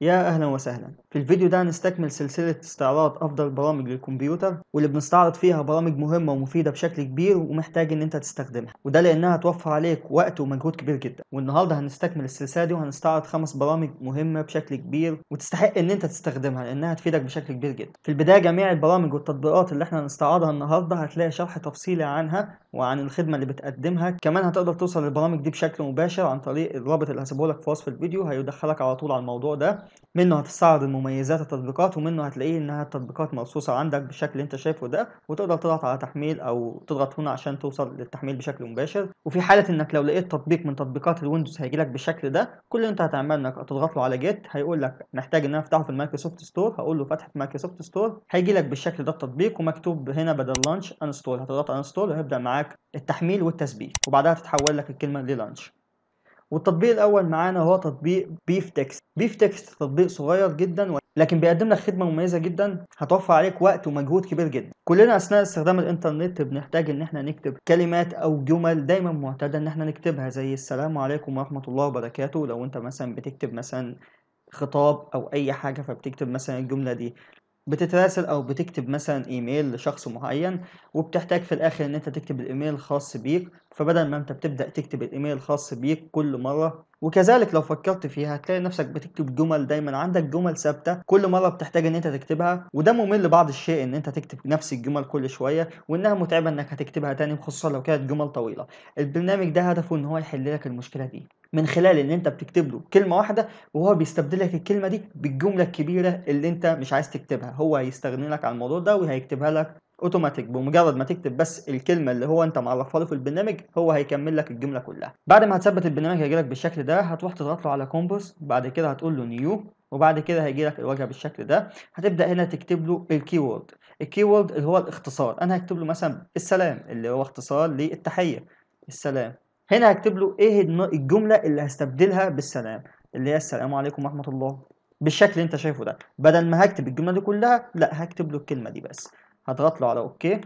يا اهلا وسهلا في الفيديو ده هنستكمل سلسلة استعراض افضل برامج للكمبيوتر واللي بنستعرض فيها برامج مهمة ومفيدة بشكل كبير ومحتاج ان انت تستخدمها وده لانها توفر عليك وقت ومجهود كبير جدا والنهاردة هنستكمل السلسلة دي وهنستعرض خمس برامج مهمة بشكل كبير وتستحق ان انت تستخدمها لانها تفيدك بشكل كبير جدا في البداية جميع البرامج والتطبيقات اللي احنا هنستعرضها النهاردة هتلاقي شرح تفصيلي عنها وعن الخدمة اللي بتقدمها كمان هتقدر توصل للبرامج دي بشكل مباشر عن طريق الرابط اللي هسيبه لك في وصف الفيديو هيدخلك على طول على الموضوع ده منه هتستعرض المميزات التطبيقات ومنه هتلاقيه انها التطبيقات مقصوصه عندك بالشكل اللي انت شايفه ده وتقدر تضغط على تحميل او تضغط هنا عشان توصل للتحميل بشكل مباشر وفي حاله انك لو لقيت تطبيق من تطبيقات الويندوز هيجي لك بالشكل ده كل اللي انت هتعمله انك تضغط له على جيت هيقول لك محتاج ان انا افتحه في المايكروسوفت ستور هقول له فتحه مايكروسوفت ستور هيجي لك بالشكل ده التطبيق ومكتوب هنا بدل لانش انستول هتضغط انستول وهيبدا معاك التحميل والتثبيت وبعدها تتحول لك الكلمه للانش والتطبيق الاول معانا هو تطبيق بيف تكست بيف تكست تطبيق صغير جدا لكن بيقدم لك خدمه مميزه جدا هتوفر عليك وقت ومجهود كبير جدا كلنا اثناء استخدام الانترنت بنحتاج ان احنا نكتب كلمات او جمل دايما معتاده ان احنا نكتبها زي السلام عليكم ورحمه الله وبركاته لو انت مثلا بتكتب مثلا خطاب او اي حاجه فبتكتب مثلا الجمله دي بتتراسل او بتكتب مثلا ايميل لشخص معين وبتحتاج في الاخر ان انت تكتب الايميل الخاص بيك فبدل ما انت بتبدا تكتب الايميل الخاص بيك كل مره وكذلك لو فكرت فيها هتلاقي نفسك بتكتب جمل دايما عندك جمل ثابته كل مره بتحتاج ان انت تكتبها وده ممل بعض الشيء ان انت تكتب نفس الجمل كل شويه وانها متعبه انك هتكتبها تاني خصوصا لو كانت جمل طويله البرنامج ده هدفه ان هو يحل لك المشكله دي من خلال ان انت بتكتب له كلمه واحده وهو بيستبدل لك الكلمه دي بالجمله الكبيره اللي انت مش عايز تكتبها هو هيستغني لك عن الموضوع ده وهيكتبها لك اوتوماتيك بمجرد ما تكتب بس الكلمه اللي هو انت معرفها له في البرنامج هو هيكمل لك الجمله كلها بعد ما هتثبت البرنامج هيجي لك بالشكل ده هتروح تضغط له على كومبوس بعد كده هتقول له نيو وبعد كده هيجي لك الواجهه بالشكل ده هتبدا هنا تكتب له الكي وورد الكي وورد اللي هو الاختصار انا هكتب له مثلا السلام اللي هو اختصار للتحيه السلام هنا هكتب له ايه الجمله اللي هستبدلها بالسلام اللي هي السلام عليكم ورحمه الله بالشكل اللي انت شايفه ده بدل ما هكتب الجمله دي كلها لا هكتب له الكلمه دي بس هضغط له على اوكي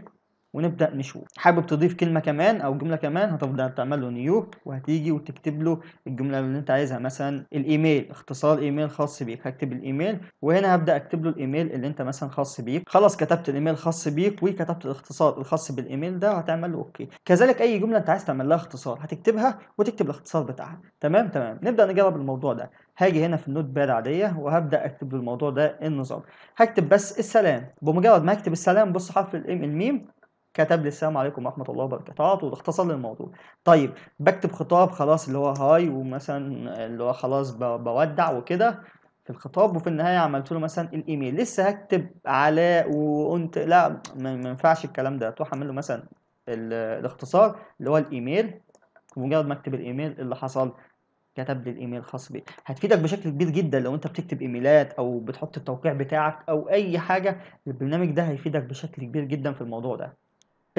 ونبدأ نشوف حابب تضيف كلمة كمان أو جملة كمان هتفضل تعمل له نيو وهتيجي وتكتب له الجملة اللي أنت عايزها مثلا الإيميل اختصار إيميل خاص بيك هكتب الإيميل وهنا هبدأ أكتب له الإيميل اللي أنت مثلا خاص بيك خلاص كتبت الإيميل الخاص بيك وكتبت الاختصار الخاص بالإيميل ده هتعمل له أوكي كذلك أي جملة أنت عايز تعمل لها اختصار هتكتبها وتكتب الاختصار بتاعها تمام تمام نبدأ نجرب الموضوع ده هاجي هنا في النوت باد عادية وهبدأ أكتب الموضوع ده النظام هكتب بس السلام بمجرد ما أكتب السلام بص حرف الإم الميم كتب لي السلام عليكم ورحمه الله وبركاته واختصر لي الموضوع طيب بكتب خطاب خلاص اللي هو هاي ومثلا اللي هو خلاص بودع وكده في الخطاب وفي النهايه عملت له مثلا الايميل لسه هكتب علاء وانت لا ما ينفعش الكلام ده تروح اعمل له مثلا الاختصار اللي هو الايميل مجرد ما اكتب الايميل اللي حصل كتب لي الايميل الخاص بي هتفيدك بشكل كبير جدا لو انت بتكتب ايميلات او بتحط التوقيع بتاعك او اي حاجه البرنامج ده هيفيدك بشكل كبير جدا في الموضوع ده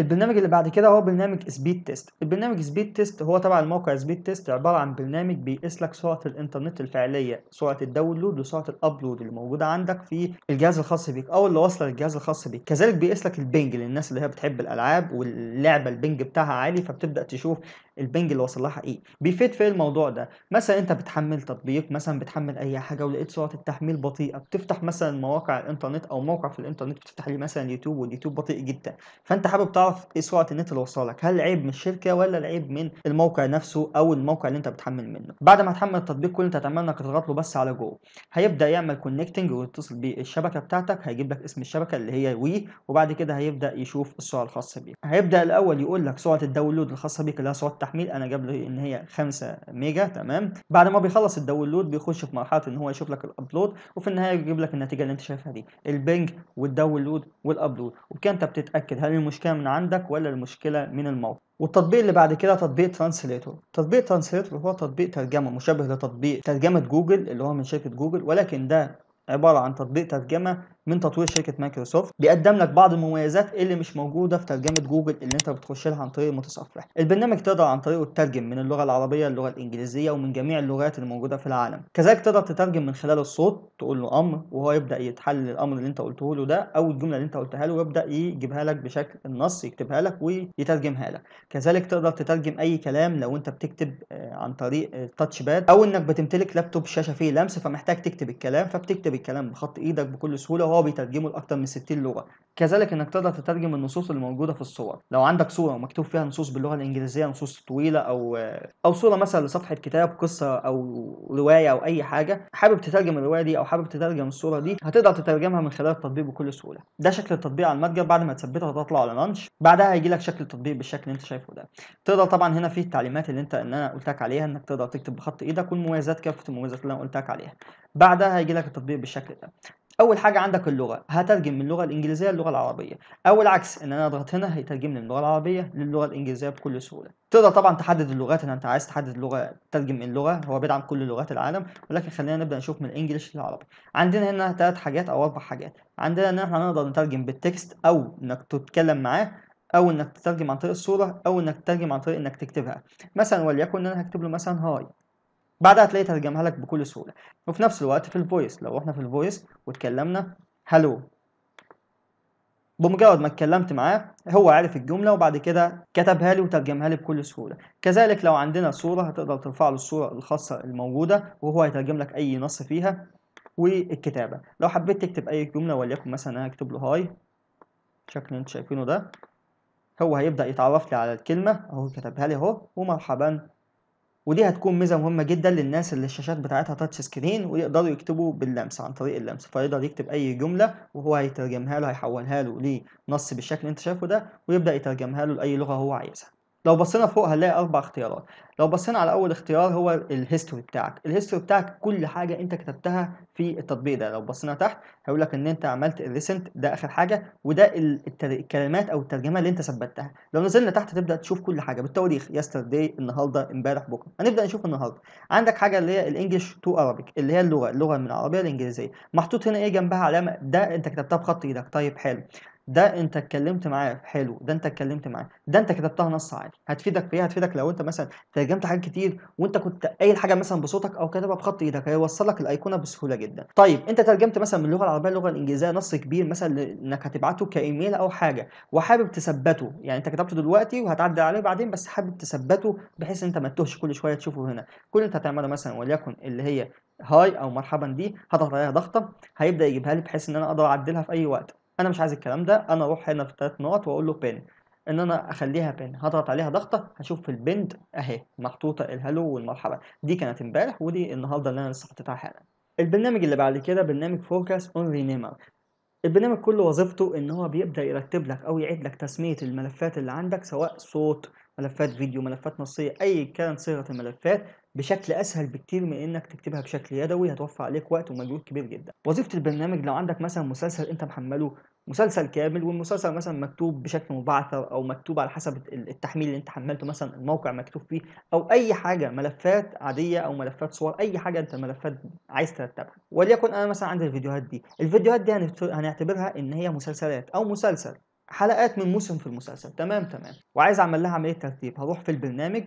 البرنامج اللي بعد كده هو برنامج سبيد تيست البرنامج سبيد تيست هو تبع الموقع سبيد تيست عباره عن برنامج بيقيس لك سرعه الانترنت الفعليه سرعه الداونلود وسرعه الابلود اللي موجوده عندك في الجهاز الخاص بيك او اللي واصله للجهاز الخاص بيك كذلك بيقيس لك البنج للناس اللي هي بتحب الالعاب واللعبه البنج بتاعها عالي فبتبدا تشوف البنج اللي وصل لها حقيقي بيفيد في الموضوع ده مثلا انت بتحمل تطبيق مثلا بتحمل اي حاجه ولقيت سرعه التحميل بطيئه بتفتح مثلا مواقع الانترنت او موقع في الانترنت بتفتح لي مثلا يوتيوب واليوتيوب بطيء جدا فانت حابب تعرف ايه سرعه النت اللي وصل لك هل العيب من الشركه ولا العيب من الموقع نفسه او الموقع اللي انت بتحمل منه بعد ما تحمل التطبيق كل انت هتعمله انك تضغط له بس على جوه هيبدا يعمل كونكتنج ويتصل بالشبكه بتاعتك هيجيب لك اسم الشبكه اللي هي وي وبعد كده هيبدا يشوف السرعه الخاصه بيك هيبدا الاول يقول لك سرعه الداونلود الخاصه بيك اللي هي سرعه التحميل انا جاب له ان هي 5 ميجا تمام بعد ما بيخلص الداونلود بيخش في مرحله ان هو يشوف لك الابلود وفي النهايه يجيب لك النتيجه اللي انت شايفها دي البنج والداونلود والابلود وبكده انت بتتاكد هل المشكله من عندك ولا المشكله من الموقع والتطبيق اللي بعد كده تطبيق ترانسليتور تطبيق ترانسليتور هو تطبيق ترجمه مشابه لتطبيق ترجمه جوجل اللي هو من شركه جوجل ولكن ده عباره عن تطبيق ترجمه من تطوير شركه مايكروسوفت بيقدم لك بعض المميزات اللي مش موجوده في ترجمه جوجل اللي انت بتخش لها عن طريق المتصفح البرنامج تقدر عن طريقه تترجم من اللغه العربيه للغه الانجليزيه ومن جميع اللغات الموجوده في العالم كذلك تقدر تترجم من خلال الصوت تقول له امر وهو يبدا يتحلل الامر اللي انت قلته له ده او الجمله اللي انت قلتها له ويبدا يجيبها لك بشكل النص يكتبها لك ويترجمها لك كذلك تقدر تترجم اي كلام لو انت بتكتب آه، عن طريق آه، التاتش باد او انك بتمتلك لابتوب شاشه فيه لمس فمحتاج تكتب الكلام فبتكتب الكلام بخط ايدك بكل سهوله وهو بيترجمه لاكثر من 60 لغه كذلك انك تقدر تترجم النصوص اللي موجوده في الصور لو عندك صوره ومكتوب فيها نصوص باللغه الانجليزيه نصوص طويله او او صوره مثلا لصفحه كتاب قصه او روايه او اي حاجه حابب تترجم الروايه دي او حابب تترجم الصوره دي هتقدر تترجمها من خلال التطبيق بكل سهوله ده شكل التطبيق على المتجر بعد ما تثبته هتطلع على لانش بعدها هيجي لك شكل التطبيق بالشكل اللي انت شايفه ده تقدر طبعا هنا في التعليمات اللي انت ان انا قلت لك عليها انك تقدر تكتب بخط ايدك والمميزات كافه المميزات اللي انا قلت لك عليها بعدها هيجي لك التطبيق بالشكل ده اول حاجه عندك اللغه هترجم من اللغه الانجليزيه للغه العربيه او العكس ان انا اضغط هنا هيترجم لي من اللغه العربيه للغه الانجليزيه بكل سهوله تقدر طبعا تحدد اللغات اللي انت عايز تحدد لغه ترجم من لغه هو بيدعم كل لغات العالم ولكن خلينا نبدا نشوف من الانجليش للعربي عندنا هنا ثلاث حاجات او اربع حاجات عندنا ان احنا نقدر نترجم بالتكست او انك تتكلم معاه او انك تترجم عن طريق الصوره او انك تترجم عن طريق انك تكتبها مثلا وليكن ان انا هكتب له مثلا هاي بعدها تلاقي ترجمها لك بكل سهوله وفي نفس الوقت في الفويس لو احنا في الفويس واتكلمنا هلو بمجرد ما اتكلمت معاه هو عارف الجملة وبعد كده كتبها لي وترجمها لي بكل سهولة كذلك لو عندنا صورة هتقدر ترفع له الصورة الخاصة الموجودة وهو هيترجم لك أي نص فيها والكتابة لو حبيت تكتب أي جملة وليكن مثلا أنا هكتب له هاي شكل اللي شايفينه ده هو هيبدأ يتعرف لي على الكلمة أهو كتبها لي أهو ومرحبا ودي هتكون ميزه مهمه جدا للناس اللي الشاشات بتاعتها تاتش سكرين ويقدروا يكتبوا باللمس عن طريق اللمس فيقدر يكتب اي جمله وهو هيترجمها له هيحولها له لنص بالشكل اللي انت شايفه ده ويبدا يترجمها له لاي لغه هو عايزها لو بصينا فوق هنلاقي اربع اختيارات لو بصينا على اول اختيار هو الهيستوري بتاعك الهيستوري بتاعك كل حاجه انت كتبتها في التطبيق ده لو بصينا تحت هيقول لك ان انت عملت الريسنت ده اخر حاجه وده الكلمات او الترجمه اللي انت ثبتها لو نزلنا تحت تبدا تشوف كل حاجه بالتواريخ يسترداي النهارده امبارح بكره هنبدا نشوف النهارده عندك حاجه اللي هي الانجليش تو ارابيك اللي هي اللغه اللغه من العربيه للانجليزيه محطوط هنا ايه جنبها علامه ده انت كتبتها بخط ايدك طيب حلو ده انت اتكلمت معاه حلو ده انت اتكلمت معاه ده انت كتبتها نص عادي هتفيدك في ايه هتفيدك لو انت مثلا ترجمت حاجات كتير وانت كنت قايل حاجه مثلا بصوتك او كاتبها بخط ايدك هيوصل لك الايقونه بسهوله جدا طيب انت ترجمت مثلا من اللغه العربيه للغه الانجليزيه نص كبير مثلا انك هتبعته كايميل او حاجه وحابب تثبته يعني انت كتبته دلوقتي وهتعدل عليه بعدين بس حابب تثبته بحيث انت ما تتوهش كل شويه تشوفه هنا كل انت هتعمله مثلا وليكن اللي هي هاي او مرحبا دي هضغط عليها ضغطه هيبدا يجيبها لي بحيث ان انا اقدر اعدلها في اي وقت انا مش عايز الكلام ده انا اروح هنا في ثلاث نقط واقول له بين ان انا اخليها بين هضغط عليها ضغطه هشوف في البند اهي محطوطه الهلو والمرحبا دي كانت امبارح ودي النهارده اللي انا لسه حطيتها حالا البرنامج اللي بعد كده برنامج فوكس اون رينيمر البرنامج كله وظيفته ان هو بيبدا يرتب لك او يعيد لك تسميه الملفات اللي عندك سواء صوت ملفات فيديو ملفات نصيه اي كانت صيغه الملفات بشكل اسهل بكتير من انك تكتبها بشكل يدوي هتوفر عليك وقت ومجهود كبير جدا وظيفه البرنامج لو عندك مثلا مسلسل انت محمله مسلسل كامل والمسلسل مثلا مكتوب بشكل مبعثر او مكتوب على حسب التحميل اللي انت حملته مثلا الموقع مكتوب فيه او اي حاجه ملفات عاديه او ملفات صور اي حاجه انت ملفات عايز ترتبها وليكن انا مثلا عندي الفيديوهات دي الفيديوهات دي هنعتبرها ان هي مسلسلات او مسلسل حلقات من موسم في المسلسل تمام تمام وعايز اعمل لها عمليه ترتيب هروح في البرنامج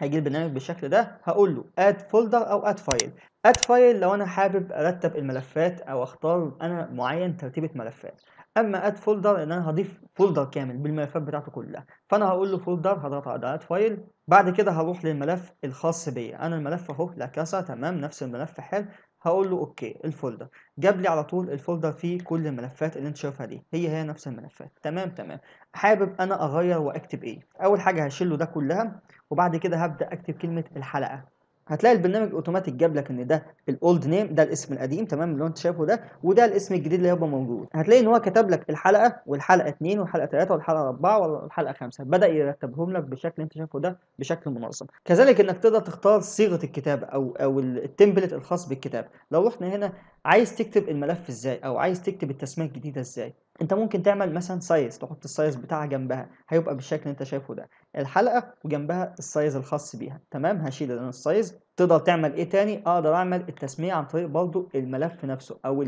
هيجي البرنامج بالشكل ده هقول له اد فولدر او اد فايل اد فايل لو انا حابب ارتب الملفات او اختار انا معين ترتيبه ملفات اما اد فولدر ان انا هضيف فولدر كامل بالملفات بتاعته كلها فانا هقول له فولدر هضغط على اد فايل بعد كده هروح للملف الخاص بيا انا الملف اهو لا كاسا تمام نفس الملف حال هقول له اوكي الفولدر جاب لي على طول الفولدر فيه كل الملفات اللي انت شايفها دي هي هي نفس الملفات تمام تمام حابب انا اغير واكتب ايه اول حاجه هشيله ده كلها وبعد كده هبدا اكتب كلمه الحلقه هتلاقي البرنامج اوتوماتيك جاب لك ان ده الاولد نيم ده الاسم القديم تمام اللي انت شايفه ده وده الاسم الجديد اللي هيبقى موجود هتلاقي ان هو كتب لك الحلقه والحلقه 2 والحلقه 3 والحلقه 4 والحلقه 5 بدا يرتبهم لك بالشكل انت شايفه ده بشكل منظم كذلك انك تقدر تختار صيغه الكتاب او او التمبلت الخاص بالكتاب لو رحنا هنا عايز تكتب الملف ازاي او عايز تكتب التسميه الجديده ازاي انت ممكن تعمل مثلا سايز تحط السايز بتاعها جنبها هيبقى بالشكل اللي انت شايفه ده الحلقه وجنبها السايز الخاص بيها تمام هشيل انا السايز تقدر تعمل ايه تاني اقدر اعمل التسميه عن طريق برضو الملف نفسه او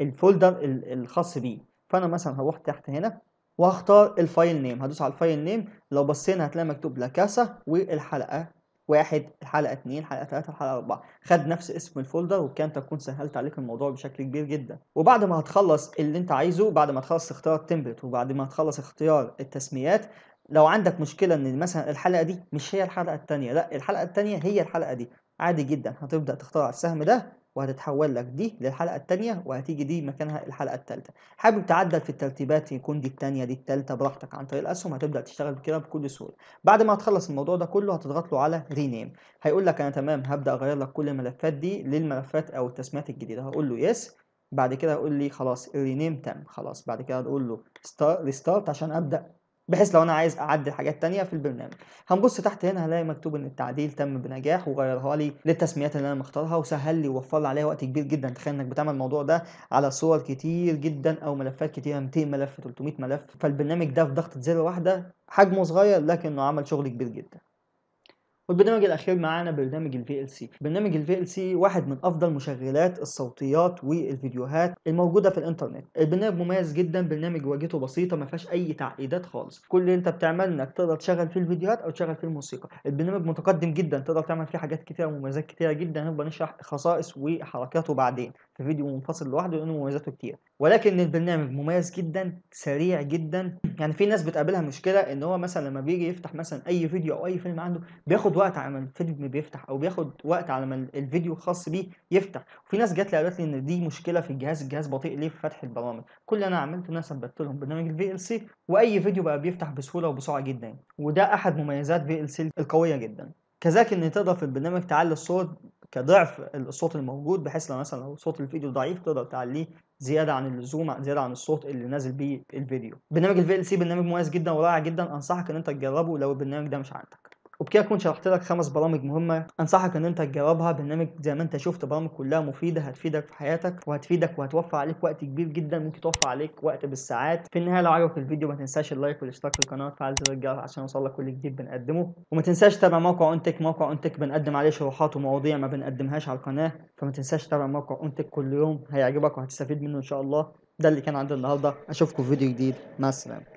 الفولدر الخاص بيه فانا مثلا هروح تحت هنا وهختار الفايل نيم هدوس على الفايل نيم لو بصينا هتلاقي مكتوب لاكاسا والحلقه واحد الحلقة اتنين الحلقة تلاتة الحلقة أربعة خد نفس اسم الفولدر وكان تكون سهلت عليك الموضوع بشكل كبير جدا وبعد ما هتخلص اللي انت عايزه بعد ما تخلص اختيار التمبلت وبعد ما هتخلص اختيار التسميات لو عندك مشكلة ان مثلا الحلقة دي مش هي الحلقة التانية لا الحلقة التانية هي الحلقة دي عادي جدا هتبدأ تختار على السهم ده وهتتحول لك دي للحلقه الثانيه وهتيجي دي مكانها الحلقه الثالثه حابب تعدل في الترتيبات يكون دي الثانيه دي الثالثه براحتك عن طريق الاسهم هتبدا تشتغل بكده بكل سهوله بعد ما هتخلص الموضوع ده كله هتضغط له على رينيم هيقول لك انا تمام هبدا اغير لك كل الملفات دي للملفات او التسميات الجديده هقول له يس بعد كده هقول لي خلاص الرينيم تم خلاص بعد كده هقول له ريستارت عشان ابدا بحيث لو انا عايز اعدل حاجات تانية في البرنامج هنبص تحت هنا هلاقي مكتوب ان التعديل تم بنجاح وغيرها لي للتسميات اللي انا مختارها وسهل لي ووفر لي عليها وقت كبير جدا تخيل انك بتعمل الموضوع ده على صور كتير جدا او ملفات كتيره 200 ملف 300 ملف فالبرنامج ده في ضغطه زر واحده حجمه صغير لكنه عمل شغل كبير جدا والبرنامج الاخير معانا برنامج الفي ال سي برنامج الفي ال سي واحد من افضل مشغلات الصوتيات والفيديوهات الموجوده في الانترنت البرنامج مميز جدا برنامج واجهته بسيطه ما فيهاش اي تعقيدات خالص كل اللي انت بتعمله انك تقدر تشغل فيه الفيديوهات او تشغل فيه الموسيقى البرنامج متقدم جدا تقدر تعمل فيه حاجات كتيره ومميزات كتيره جدا هنبقى نشرح خصائص وحركاته بعدين في فيديو منفصل لوحده لانه مميزاته كتير ولكن البرنامج مميز جدا سريع جدا يعني في ناس بتقابلها مشكله ان هو مثلا لما بيجي يفتح مثلا اي فيديو او اي فيلم عنده بياخد وقت على ما الفيلم بيفتح او بياخد وقت على ما الفيديو الخاص بيه يفتح وفي ناس جات لي قالت لي ان دي مشكله في الجهاز الجهاز بطيء ليه في فتح البرامج كل اللي انا عملته ان انا ثبت لهم برنامج الفي ال سي واي فيديو بقى بيفتح بسهوله وبسرعه جدا وده احد مميزات في ال سي القويه جدا كذلك ان تقدر في البرنامج تعلي الصوت كضعف الصوت الموجود بحيث لو مثلا لو صوت الفيديو ضعيف تقدر تعليه زياده عن اللزوم زياده عن الصوت اللي نازل بيه الفيديو برنامج ال سي برنامج مميز جدا ورائع جدا انصحك ان انت تجربه لو البرنامج ده مش عندك وبكده اكون شرحت لك خمس برامج مهمه انصحك ان انت تجربها برنامج زي ما انت شفت برامج كلها مفيده هتفيدك في حياتك وهتفيدك وهتوفر عليك وقت كبير جدا ممكن توفر عليك وقت بالساعات في النهايه لو عجبك الفيديو ما تنساش اللايك والاشتراك في القناه وتفعل زر الجرس عشان يوصلك كل جديد بنقدمه وما تنساش تتابع موقع اونتك موقع اونتك بنقدم عليه شروحات ومواضيع ما بنقدمهاش على القناه فما تنساش تتابع موقع اونتك كل يوم هيعجبك وهتستفيد منه ان شاء الله ده اللي كان عندي النهارده اشوفكم في فيديو جديد مع السلامه